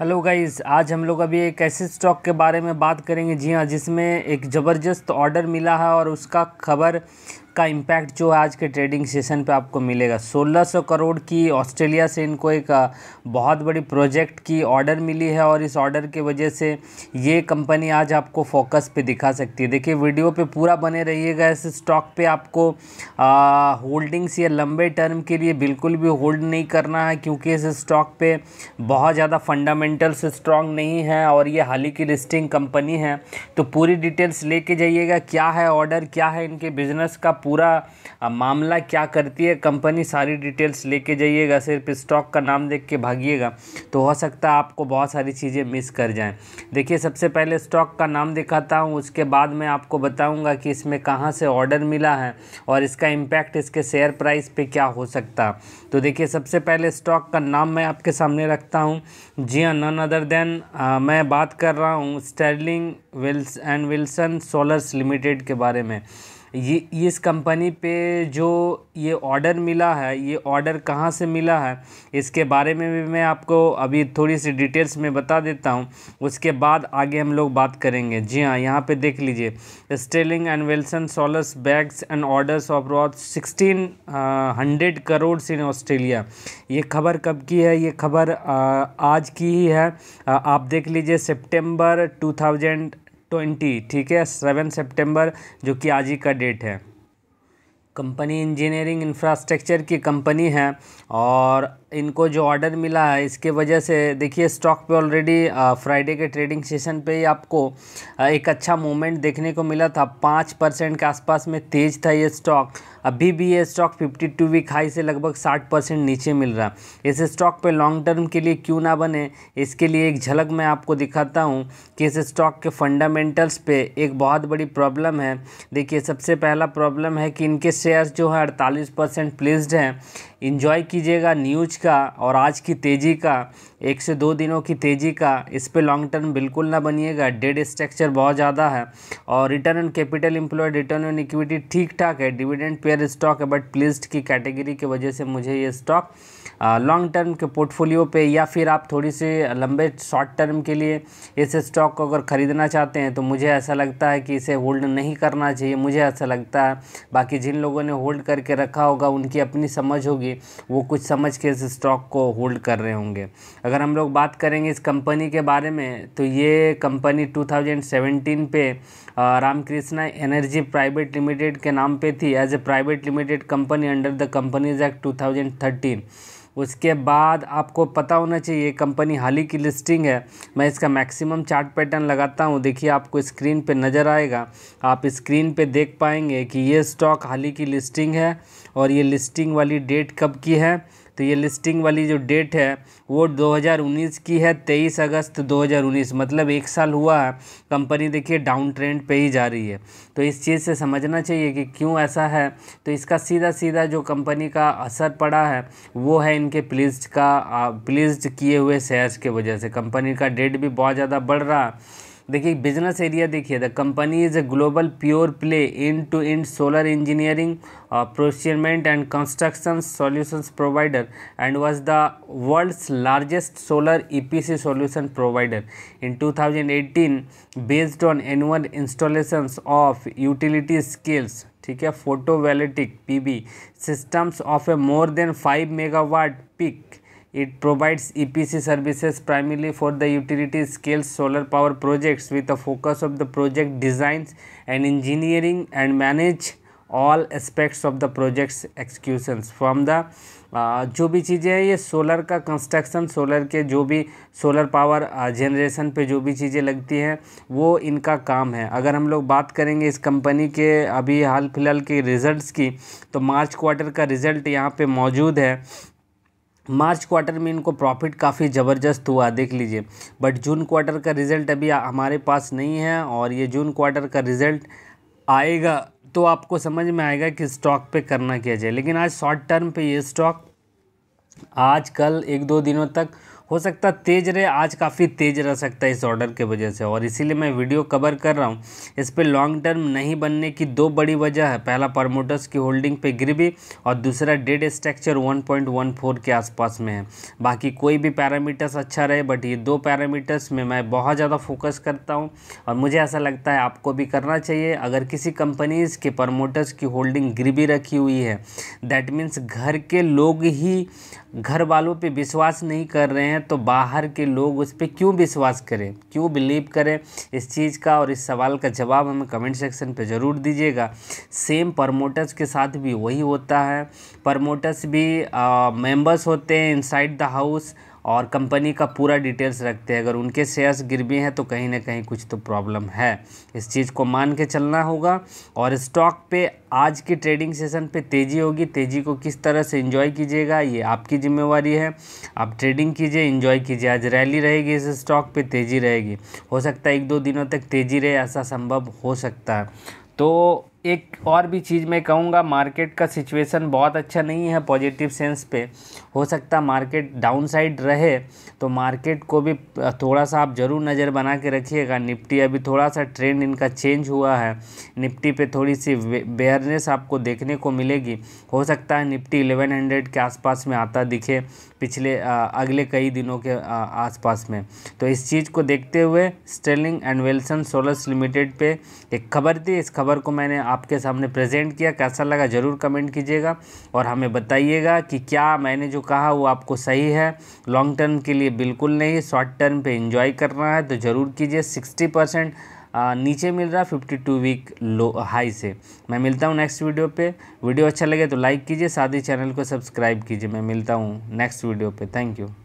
hello guys आज हम लोग अभी एक ऐसे स्टॉक के बारे में बात करेंगे जी हाँ जिसमें एक ज़बरदस्त ऑर्डर मिला है और उसका खबर का इम्पैक्ट जो आज के ट्रेडिंग सेशन पे आपको मिलेगा 1600 करोड़ की ऑस्ट्रेलिया से इनको एक बहुत बड़ी प्रोजेक्ट की ऑर्डर मिली है और इस ऑर्डर की वजह से ये कंपनी आज आपको फोकस पे दिखा सकती है देखिए वीडियो पे पूरा बने रहिएगा इस स्टॉक पे आपको होल्डिंग्स या लंबे टर्म के लिए बिल्कुल भी होल्ड नहीं करना है क्योंकि इस स्टॉक पर बहुत ज़्यादा फंडामेंटल्स स्ट्रॉन्ग नहीं है और ये हाल ही की लिस्टिंग कंपनी है तो पूरी डिटेल्स लेके जाइएगा क्या है ऑर्डर क्या है इनके बिज़नेस का पूरा मामला क्या करती है कंपनी सारी डिटेल्स लेके जाइएगा सिर्फ स्टॉक का नाम देख के भागिएगा तो हो सकता है आपको बहुत सारी चीज़ें मिस कर जाएँ देखिए सबसे पहले स्टॉक का नाम दिखाता हूँ उसके बाद मैं आपको बताऊँगा कि इसमें कहाँ से ऑर्डर मिला है और इसका इम्पैक्ट इसके शेयर प्राइस पर क्या हो सकता तो देखिए सबसे पहले स्टॉक का नाम मैं आपके सामने रखता हूँ जी हाँ नन अदर देन मैं बात कर रहा हूँ Sterling Wills and Wilson solars limited के बारे में ये इस कंपनी पे जो ये ऑर्डर मिला है ये ऑर्डर कहाँ से मिला है इसके बारे में भी मैं आपको अभी थोड़ी सी डिटेल्स में बता देता हूँ उसके बाद आगे हम लोग बात करेंगे जी हाँ यहाँ पे देख लीजिए Sterling and Wilson solars bags and orders of worth sixteen hundred crore in Australia ये खबर कब की है ये खबर आज की ही है आप देख लीजिए सेप्टेम्बर टू ट्वेंटी ठीक है सेवन सितंबर जो कि आज ही का डेट है कंपनी इंजीनियरिंग इंफ्रास्ट्रक्चर की कंपनी है और इनको जो ऑर्डर मिला है इसके वजह से देखिए स्टॉक पे ऑलरेडी फ्राइडे के ट्रेडिंग सेशन पे ही आपको आ, एक अच्छा मोमेंट देखने को मिला था पाँच परसेंट के आसपास में तेज था ये स्टॉक अभी भी ये स्टॉक 52 वीक हाई से लगभग 60 परसेंट नीचे मिल रहा है इस स्टॉक पे लॉन्ग टर्म के लिए क्यों ना बने इसके लिए एक झलक मैं आपको दिखाता हूँ कि इस स्टॉक के फंडामेंटल्स पे एक बहुत बड़ी प्रॉब्लम है देखिए सबसे पहला प्रॉब्लम है कि इनके शेयर्स जो है अड़तालीस परसेंट प्लेस्ड हैं इन्जॉय कीजिएगा न्यूज का और आज की तेज़ी का एक से दो दिनों की तेज़ी का इस पर लॉन्ग टर्म बिल्कुल ना बनिएगा डेड स्ट्रक्चर बहुत ज़्यादा है और return on capital employed return on equity ठीक ठाक है डिविडेंड पेयर स्टॉक है बट प्लिस्ड की कैटेगरी की वजह से मुझे ये स्टॉक लॉन्ग टर्म के पोर्टफोलियो पे या फिर आप थोड़ी सी लंबे शॉर्ट टर्म के लिए इस स्टॉक को अगर ख़रीदना चाहते हैं तो मुझे ऐसा लगता है कि इसे होल्ड नहीं करना चाहिए मुझे ऐसा लगता है बाकी जिन लोगों ने होल्ड करके रखा होगा उनकी अपनी समझ होगी वो कुछ समझ के इस स्टॉक को होल्ड कर रहे होंगे अगर हम लोग बात करेंगे इस कंपनी के बारे में तो ये कंपनी सेवेंटीन पे रामकृष्णा एनर्जी प्राइवेट लिमिटेड के नाम पे थी as a private limited company under the companies act 2013 उसके बाद आपको पता होना चाहिए कंपनी हाल ही की लिस्टिंग है मैं इसका मैक्सिमम चार्ट पैटर्न लगाता हूँ देखिए आपको स्क्रीन पे नज़र आएगा आप स्क्रीन पे देख पाएंगे कि ये स्टॉक हाल ही की लिस्टिंग है और ये लिस्टिंग वाली डेट कब की है तो ये लिस्टिंग वाली जो डेट है वो 2019 की है 23 अगस्त 2019 मतलब एक साल हुआ है कंपनी देखिए डाउन ट्रेंड पे ही जा रही है तो इस चीज़ से समझना चाहिए कि क्यों ऐसा है तो इसका सीधा सीधा जो कंपनी का असर पड़ा है वो है इनके प्लीज का प्लीज किए हुए शेयर्स के वजह से कंपनी का डेट भी बहुत ज़्यादा बढ़ रहा देखिए बिजनेस एरिया देखिए the company is a global pure play integrated solar engineering procurement and construction solutions provider and was the world's largest solar EPC solution provider in 2018 based on annual installations of utility scales ठीक है photovoltaic P systems of a more than five megawatt peak It provides EPC services primarily for the utility scale solar power projects with a focus of the project designs and engineering and manage all aspects of the projects executions from the जो भी चीज़ें हैं ये solar का construction solar के जो भी solar power generation पे जो भी चीज़ें लगती हैं वो इनका काम है अगर हम लोग बात करेंगे इस कंपनी के अभी हाल फिलहाल के रिज़ल्ट्स की तो मार्च क्वार्टर का रिज़ल्ट यहाँ पे मौजूद है मार्च क्वार्टर में इनको प्रॉफिट काफ़ी ज़बरदस्त हुआ देख लीजिए बट जून क्वार्टर का रिज़ल्ट अभी हमारे पास नहीं है और ये जून क्वार्टर का रिज़ल्ट आएगा तो आपको समझ में आएगा कि स्टॉक पे करना क्या चाहिए लेकिन आज शॉर्ट टर्म पे ये स्टॉक आज कल एक दो दिनों तक हो सकता तेज रहे आज काफ़ी तेज रह सकता है इस ऑर्डर के वजह से और इसीलिए मैं वीडियो कवर कर रहा हूँ इस पर लॉन्ग टर्म नहीं बनने की दो बड़ी वजह है पहला प्रमोटर्स की होल्डिंग पे गिरवी और दूसरा डेड स्ट्रक्चर 1.14 के आसपास में है बाकी कोई भी पैरामीटर्स अच्छा रहे बट ये दो पैरामीटर्स में मैं बहुत ज़्यादा फोकस करता हूँ और मुझे ऐसा लगता है आपको भी करना चाहिए अगर किसी कंपनीज़ के प्रमोटर्स की होल्डिंग गिरवी रखी हुई है दैट मीन्स घर के लोग ही घर वालों पे विश्वास नहीं कर रहे हैं तो बाहर के लोग उस पर क्यों विश्वास करें क्यों बिलीव करें इस चीज़ का और इस सवाल का जवाब हमें कमेंट सेक्शन पे ज़रूर दीजिएगा सेम प्रमोटर्स के साथ भी वही होता है प्रमोटर्स भी मेंबर्स होते हैं इनसाइड द हाउस और कंपनी का पूरा डिटेल्स रखते हैं अगर उनके शेयर्स गिर भी हैं तो कहीं ना कहीं कुछ तो प्रॉब्लम है इस चीज़ को मान के चलना होगा और स्टॉक पे आज की ट्रेडिंग सेशन पे तेज़ी होगी तेज़ी को किस तरह से इंजॉय कीजिएगा ये आपकी जिम्मेवारी है आप ट्रेडिंग कीजिए इन्जॉय कीजिए आज रैली रहेगी इस स्टॉक पर तेज़ी रहेगी हो सकता है एक दो दिनों तक तेज़ी रहे ऐसा संभव हो सकता है तो एक और भी चीज़ मैं कहूँगा मार्केट का सिचुएशन बहुत अच्छा नहीं है पॉजिटिव सेंस पे हो सकता मार्केट डाउन साइड रहे तो मार्केट को भी थोड़ा सा आप ज़रूर नज़र बना के रखिएगा निफ्टी अभी थोड़ा सा ट्रेंड इनका चेंज हुआ है निफ्टी पे थोड़ी सी बेयरनेस आपको देखने को मिलेगी हो सकता है निफ्टी इलेवन हंड्रेड के आसपास में आता दिखे पिछले आ, अगले कई दिनों के आसपास में तो इस चीज़ को देखते हुए Sterling and Wilson solars limited पर एक खबर थी इस खबर को मैंने आपके सामने प्रेजेंट किया कैसा लगा ज़रूर कमेंट कीजिएगा और हमें बताइएगा कि क्या मैंने जो कहा वो आपको सही है लॉन्ग टर्म के लिए बिल्कुल नहीं शॉर्ट टर्म पे इंजॉय करना है तो ज़रूर कीजिए सिक्सटी परसेंट नीचे मिल रहा fifty two week low high से मैं मिलता हूँ नेक्स्ट वीडियो पर वीडियो अच्छा लगे तो लाइक कीजिए साथ ही चैनल को सब्सक्राइब कीजिए मैं मिलता हूँ नेक्स्ट वीडियो पर थैंक यू